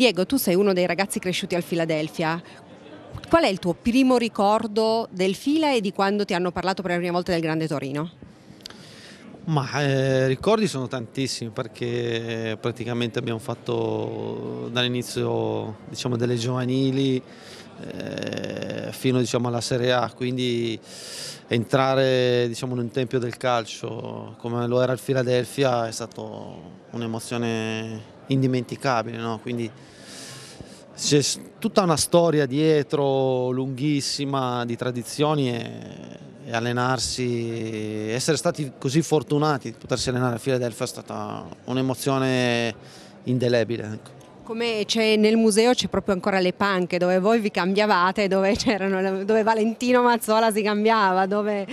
Diego, tu sei uno dei ragazzi cresciuti al Filadelfia. Qual è il tuo primo ricordo del fila e di quando ti hanno parlato per la prima volta del Grande Torino? Ma eh, ricordi sono tantissimi perché praticamente abbiamo fatto dall'inizio diciamo, delle giovanili eh, fino diciamo, alla Serie A, quindi entrare diciamo, in un tempio del calcio come lo era il Filadelfia è stata un'emozione indimenticabile, no? quindi c'è tutta una storia dietro lunghissima di tradizioni e, e allenarsi, essere stati così fortunati di potersi allenare a Filadelfia è stata un'emozione indelebile. Ecco come nel museo c'è proprio ancora le panche dove voi vi cambiavate, dove, dove Valentino Mazzola si cambiava, dove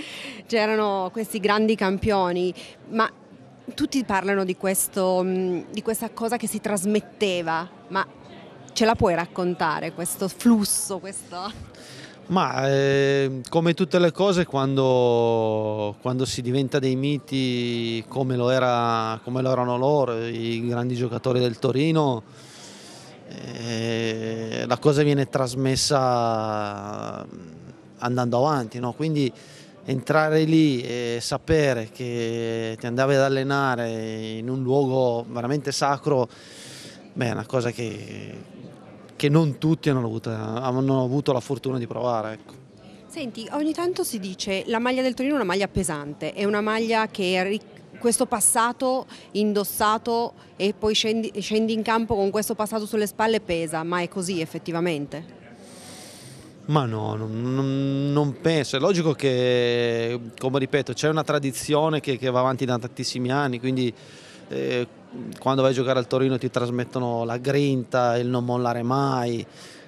c'erano questi grandi campioni. Ma tutti parlano di, questo, mm, di questa cosa che si trasmetteva, ma ce la puoi raccontare questo flusso? Questo? Ma eh, come tutte le cose, quando, quando, si diventa dei miti come lo, era, come lo erano loro, i grandi giocatori del Torino, eh, la cosa viene trasmessa andando avanti. No? Quindi entrare lì e sapere che ti andavi ad allenare in un luogo veramente sacro, beh, è una cosa che, che non tutti hanno avuto, hanno avuto, la fortuna di provare. Ecco. Senti, ogni tanto si dice che la maglia del Torino è una maglia pesante, è una maglia che questo passato indossato e poi scendi, scendi in campo con questo passato sulle spalle pesa, ma è così effettivamente? Ma no, non, non, penso. È logico che, come ripeto, c'è una tradizione che, che, va avanti da tantissimi anni, quindi eh, quando vai a giocare al Torino ti trasmettono la grinta, il non mollare mai,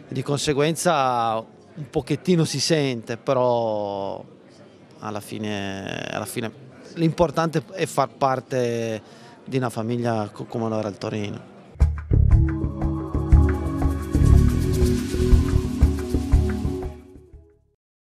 di conseguenza un pochettino si sente, però alla fine, alla fine l'importante è far parte di una famiglia come lo era il Torino.